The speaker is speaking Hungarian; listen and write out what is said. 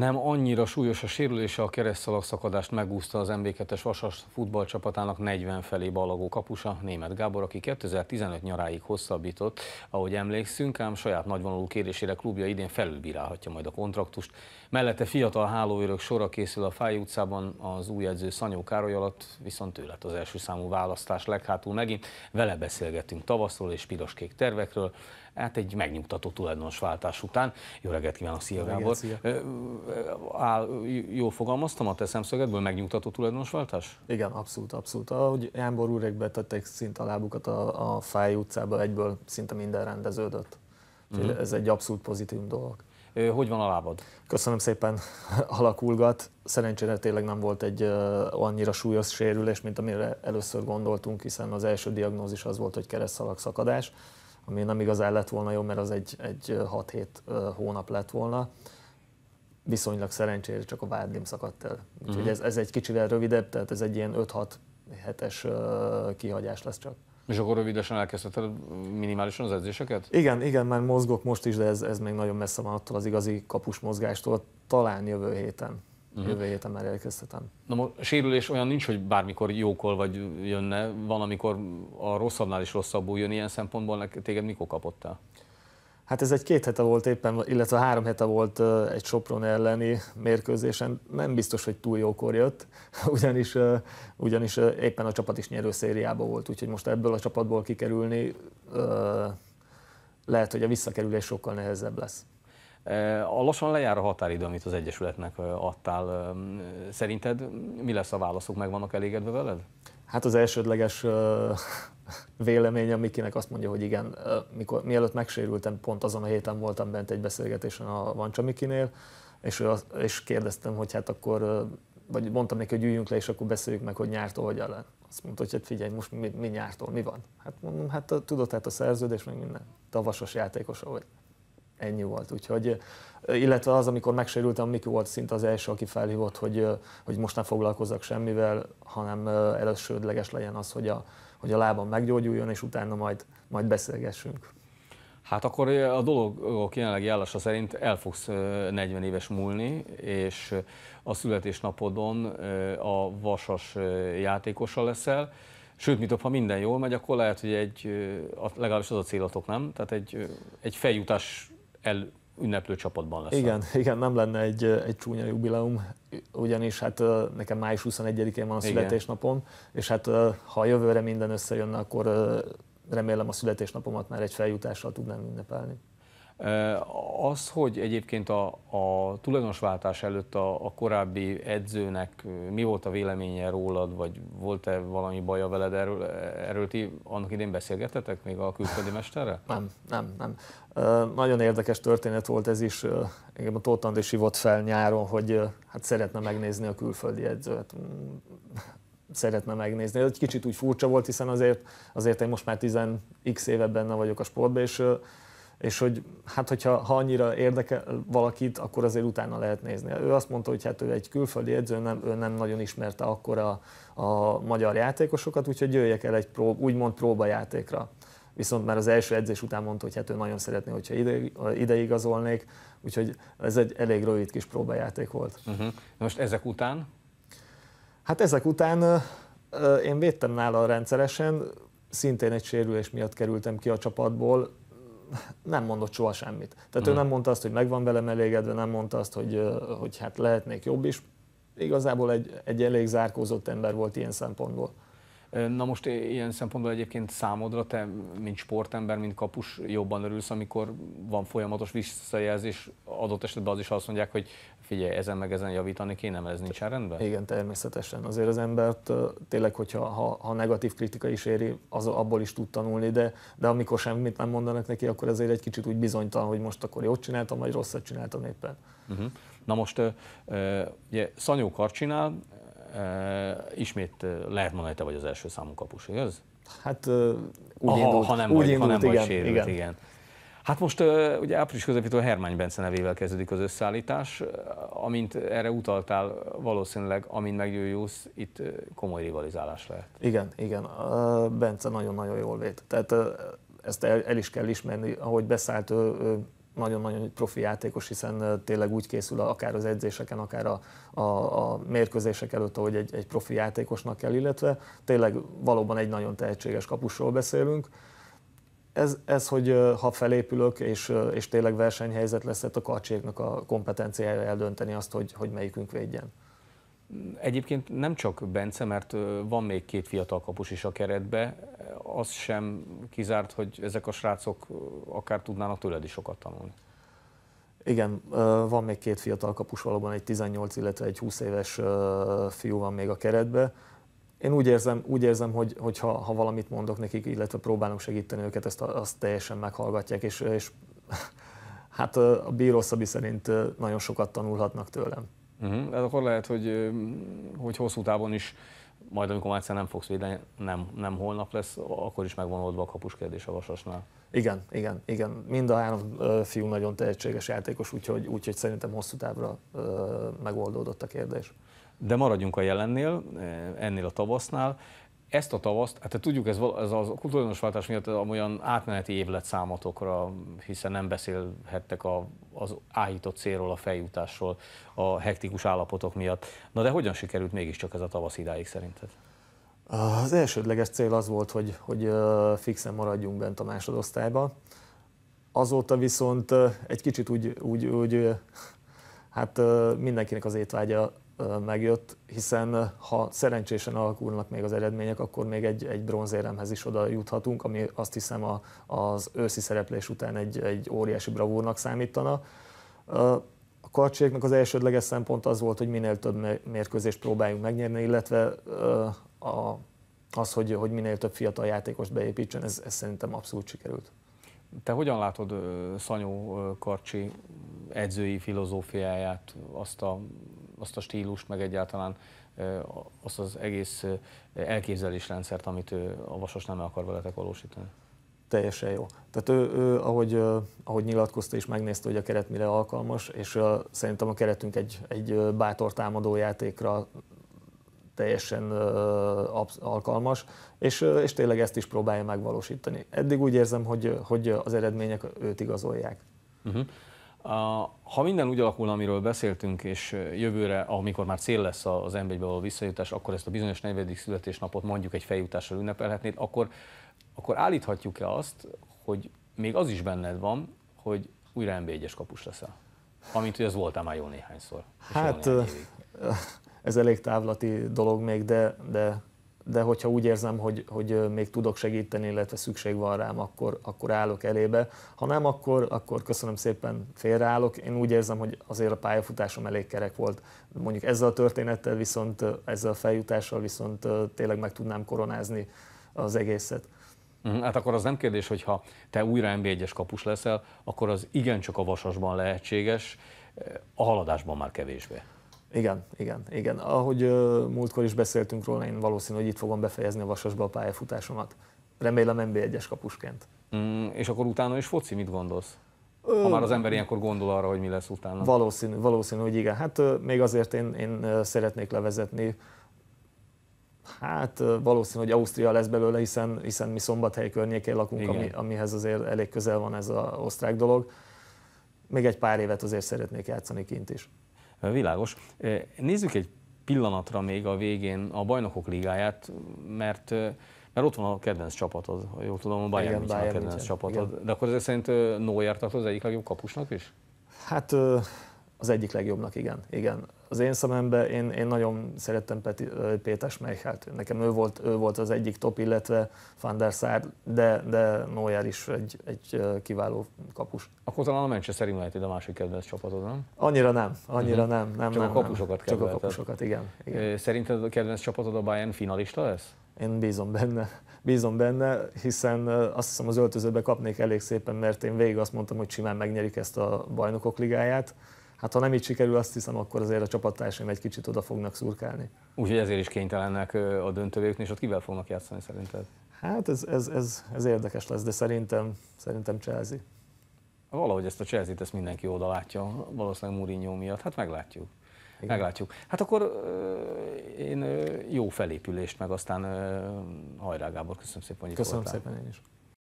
Nem annyira súlyos a sérülése, a keresztszalag szakadást megúszta az MB2-es Vasas futballcsapatának 40 felé balagó kapusa, német Gábor, aki 2015 nyaráig hosszabbított, ahogy emlékszünk, ám saját nagyvonalú kérésére klubja idén felülbírálhatja majd a kontraktust. Mellette fiatal hálóörök sora készül a Fáj utcában, az új edző Szanyó Károly alatt viszont ő lett az első számú választás leghátul megint. Vele beszélgetünk tavaszról és piroskék tervekről, hát egy megnyugtató váltás után. Jó reggelt kívánok, szia Gábor! Áll, jól fogalmaztam a te szemszögedből, megnyugtató váltás? Igen, abszolút, abszolút. Ahogy Jánbor úrek betették szint a lábukat a, a Fáj utcába, egyből szinte minden rendeződött. Mm-hmm. Ez egy abszolút pozitív dolog. Hogy van a lábad? Köszönöm szépen, alakulgat. Szerencsére tényleg nem volt egy uh, annyira súlyos sérülés, mint amire először gondoltunk, hiszen az első diagnózis az volt, hogy keresztszalagszakadás. szakadás ami nem igazán lett volna jó, mert az egy, egy 6-7 hónap lett volna. Viszonylag szerencsére csak a vádlim szakadt el. Úgyhogy uh-huh. ez, ez egy kicsivel rövidebb, tehát ez egy ilyen 5-6 hetes kihagyás lesz csak. És akkor rövidesen elkezdheted minimálisan az edzéseket? Igen, igen, már mozgok most is, de ez, ez még nagyon messze van attól az igazi kapus mozgástól, talán jövő héten. Uh-huh. Jövő héten már érkeztetem. Na most a sérülés olyan nincs, hogy bármikor jókol vagy jönne, van, amikor a rosszabbnál is rosszabbul jön ilyen szempontból, téged mikor kapottál? Hát ez egy két hete volt éppen, illetve három hete volt egy Sopron elleni mérkőzésen. Nem biztos, hogy túl jókor jött, ugyanis, ugyanis éppen a csapat is nyerő szériába volt, úgyhogy most ebből a csapatból kikerülni lehet, hogy a visszakerülés sokkal nehezebb lesz. Eh, a lassan lejár a határidő, amit az Egyesületnek eh, adtál. Szerinted mi lesz a válaszok, meg vannak elégedve veled? Hát az elsődleges eh, véleményem Mikinek azt mondja, hogy igen, mikor, mielőtt megsérültem, pont azon a héten voltam bent egy beszélgetésen a Vancsa Mikinél, és, ő, és kérdeztem, hogy hát akkor, vagy mondtam neki, hogy üljünk le, és akkor beszéljük meg, hogy nyártól hogyan le. Azt mondta, hogy hát figyelj, most mi, mi nyártól, mi van? Hát mondom, hát tudod, hát a szerződés, meg minden. Tavasos játékos, ahogy ennyi volt. Úgyhogy, illetve az, amikor megsérültem, Miki volt szinte az első, aki felhívott, hogy, hogy most ne foglalkozzak semmivel, hanem elsődleges legyen az, hogy a, hogy a lábam meggyógyuljon, és utána majd, majd beszélgessünk. Hát akkor a dolog jelenlegi állása szerint el fogsz 40 éves múlni, és a születésnapodon a vasas játékosa leszel. Sőt, mint ha minden jól megy, akkor lehet, hogy egy, legalábbis az a célotok, nem? Tehát egy, egy feljutás el csapatban lesz. Igen, igen, nem lenne egy, egy csúnya jubileum, ugyanis hát nekem május 21-én van a születésnapom, igen. és hát ha jövőre minden összejönne, akkor remélem a születésnapomat már egy feljutással tudnám ünnepelni. Az, hogy egyébként a, a tulajdonosváltás előtt a, a korábbi edzőnek mi volt a véleménye rólad, vagy volt-e valami baja veled erről, erről ti annak idén beszélgetetek még a külföldi mesterrel? Nem, nem, nem. nagyon érdekes történet volt ez is. Engem a Tóth Andrés hívott fel nyáron, hogy hát szeretne megnézni a külföldi edzőt mm, szeretne megnézni. Ez egy kicsit úgy furcsa volt, hiszen azért, azért én most már 10x éve benne vagyok a sportban, és és hogy hát hogyha ha annyira érdekel valakit, akkor azért utána lehet nézni. Ő azt mondta, hogy hát ő egy külföldi edző, nem, ő nem nagyon ismerte akkor a, a magyar játékosokat, úgyhogy jöjjek el egy prób, úgymond próbajátékra. Viszont már az első edzés után mondta, hogy hát ő nagyon szeretné, hogyha ide, ide igazolnék, úgyhogy ez egy elég rövid kis próbajáték volt. Uh-huh. Most ezek után? Hát ezek után én védtem nála rendszeresen, szintén egy sérülés miatt kerültem ki a csapatból, nem mondott soha semmit. Tehát hmm. ő mhm. nem mondta azt, hogy megvan velem elégedve, nem mondta azt, hogy, hogy hát lehetnék jobb is. Igazából egy, egy elég zárkózott ember volt ilyen szempontból. Na most ilyen szempontból egyébként számodra te, mint sportember, mint kapus jobban örülsz, amikor van folyamatos visszajelzés, adott esetben az is azt mondják, hogy figyelj, ezen meg ezen javítani kéne, mert ez nincsen rendben? Igen, természetesen. Azért az embert tényleg, hogyha ha, ha negatív kritika is éri, az abból is tud tanulni, de, de amikor semmit nem mondanak neki, akkor azért egy kicsit úgy bizonytalan, hogy most akkor jót csináltam, vagy rosszat csináltam éppen. Uh-huh. Na most, ugye Szanyó Karcsinál ismét lehet mondani, hogy te vagy az első számú kapus, igaz? Hát úgy ha, indult, ha nem úgy vagy, indult, ha nem igen, vagy sérült, igen. igen. Hát most ugye április közepétől Hermány Bence nevével kezdődik az összeállítás, amint erre utaltál, valószínűleg amint meggyőjulsz, itt komoly rivalizálás lehet. Igen, igen, Bence nagyon-nagyon jól véd. Tehát ezt el, el is kell ismerni, ahogy beszállt, ő nagyon-nagyon profi játékos, hiszen tényleg úgy készül akár az edzéseken, akár a, a, a mérkőzések előtt, ahogy egy, egy profi játékosnak kell, illetve tényleg valóban egy nagyon tehetséges kapusról beszélünk. Ez, ez, hogy ha felépülök, és, és tényleg versenyhelyzet lesz, hát a karcséknak a kompetenciája eldönteni azt, hogy, hogy melyikünk védjen. Egyébként nem csak Bence, mert van még két fiatal kapus is a keretbe, az sem kizárt, hogy ezek a srácok akár tudnának tőled is sokat tanulni. Igen, van még két fiatal kapus, valóban egy 18, illetve egy 20 éves fiú van még a keretbe én úgy érzem, úgy érzem hogy, hogy ha, ha valamit mondok nekik, illetve próbálunk segíteni őket, ezt azt teljesen meghallgatják, és, és hát a bíró Szabi szerint nagyon sokat tanulhatnak tőlem. Uh-huh. Mhm. Hát De akkor lehet, hogy, hogy hosszú távon is, majd amikor már nem fogsz védeni, nem, nem holnap lesz, akkor is megvan oldva a kapus kérdés a Vasasnál. Igen, igen, igen. Mind a három fiú nagyon tehetséges játékos, úgyhogy, úgyhogy szerintem hosszú távra megoldódott a kérdés. De maradjunk a jelennél, eh, ennél a tavasznál. Ezt a tavaszt, hát tudjuk, ez, ez a kulturális váltás miatt olyan átmeneti év lett számotokra, hiszen nem beszélhettek a, az áhított célról, a feljutásról, a hektikus állapotok miatt. Na de hogyan sikerült mégiscsak ez a tavasz idáig szerinted? Az elsődleges cél az volt, hogy, hogy fixen maradjunk bent a másodosztályban. Azóta viszont egy kicsit úgy, úgy, úgy hát mindenkinek az étvágya megjött, hiszen ha szerencsésen alakulnak még az eredmények, akkor még egy, egy bronzéremhez is oda juthatunk, ami azt hiszem a, az őszi szereplés után egy, egy óriási bravúrnak számítana. A karcségnek az elsődleges szempont az volt, hogy minél több mérkőzést próbáljunk megnyerni, illetve a, az, hogy, hogy minél több fiatal játékost beépítsen, ez, ez szerintem abszolút sikerült. Te hogyan látod Szanyó Karcsi edzői filozófiáját, azt a azt a stílust, meg egyáltalán azt az egész elképzelésrendszert, amit ő a Vasas nem akar veletek valósítani. Teljesen jó. Tehát ő, ő ahogy, ahogy nyilatkozta is, megnézte, hogy a keret mire alkalmas, és szerintem a keretünk egy, egy bátor támadó játékra teljesen alkalmas, és, és tényleg ezt is próbálja megvalósítani. Eddig úgy érzem, hogy, hogy az eredmények őt igazolják. Uh-huh. Ha minden úgy alakul, amiről beszéltünk, és jövőre, amikor már cél lesz az nb való visszajutás, akkor ezt a bizonyos 40. születésnapot mondjuk egy feljutással ünnepelhetnéd, akkor, akkor állíthatjuk-e azt, hogy még az is benned van, hogy újra nb 1 kapus leszel? Amint, hogy ez voltál már jó néhányszor. Hát jó néhány ez elég távlati dolog még, de, de de hogyha úgy érzem, hogy, hogy még tudok segíteni, illetve szükség van rám, akkor, akkor állok elébe. Ha nem, akkor, akkor köszönöm szépen, félreállok. Én úgy érzem, hogy azért a pályafutásom elég kerek volt. Mondjuk ezzel a történettel viszont, ezzel a feljutással viszont tényleg meg tudnám koronázni az egészet. Mhm, hát akkor az nem kérdés, hogy ha te újra mb 1 es kapus leszel, akkor az igencsak a vasasban lehetséges, a haladásban már kevésbé. Igen, igen, igen. Ahogy múltkor is beszéltünk róla, én valószínű, hogy itt fogom befejezni a Vasasba a pályafutásomat. Remélem nem 1 kapusként. Mm, és akkor utána is foci, mit gondolsz? Ha már az ember ilyenkor gondol arra, hogy mi lesz utána. Valószínű, valószínű hogy igen. Hát még azért én, én szeretnék levezetni. Hát valószínű, hogy Ausztria lesz belőle, hiszen, hiszen mi szombathely környékén lakunk, ami, amihez azért elég közel van ez az osztrák dolog. Még egy pár évet azért szeretnék játszani kint is. Világos. Nézzük egy pillanatra még a végén a Bajnokok Ligáját, mert mert ott van a kedvenc csapatod, ha jól tudom, a Bayern Igen, Bayern a kedvenc csapatod. Igen. De akkor ezek szerint Neuer az egyik legjobb kapusnak is? Hát az egyik legjobbnak, igen. igen. Az én szememben én, én nagyon szerettem Peti, Péter Smeichelt. Nekem ő volt, ő volt az egyik top, illetve Van der Sar, de, de Noyer is egy, egy kiváló kapus. Akkor talán a Manchester United a másik kedvenc csapatod, nem? Annyira nem, annyira uh-huh. nem, nem. Csak nem, a kapusokat nem. Csak a kapusokat, igen, igen. Szerinted a kedvenc csapatod a Bayern finalista lesz? Én bízom benne, bízom benne, hiszen azt hiszem az öltözőbe kapnék elég szépen, mert én végig azt mondtam, hogy simán megnyerik ezt a bajnokok ligáját hát ha nem így sikerül, azt hiszem, akkor azért a csapattársaim egy kicsit oda fognak szurkálni. Úgyhogy ezért is kénytelennek a döntőbe és ott kivel fognak játszani szerinted? Hát ez, ez, ez, ez érdekes lesz, de szerintem, szerintem Chelsea. Valahogy ezt a Chelsea-t ezt mindenki oda látja, valószínűleg Mourinho miatt, hát meglátjuk. Igen. Meglátjuk. Hát akkor uh, én uh, jó felépülést, meg aztán uh, hajrá Gábor, köszönöm szépen, hogy Köszönöm voltál. szépen én is.